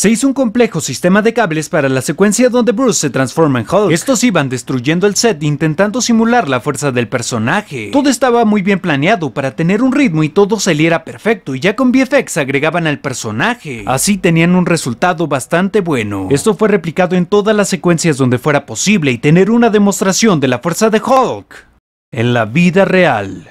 Se hizo un complejo sistema de cables para la secuencia donde Bruce se transforma en Hulk. Estos iban destruyendo el set intentando simular la fuerza del personaje. Todo estaba muy bien planeado para tener un ritmo y todo saliera perfecto y ya con VFX agregaban al personaje. Así tenían un resultado bastante bueno. Esto fue replicado en todas las secuencias donde fuera posible y tener una demostración de la fuerza de Hulk en la vida real.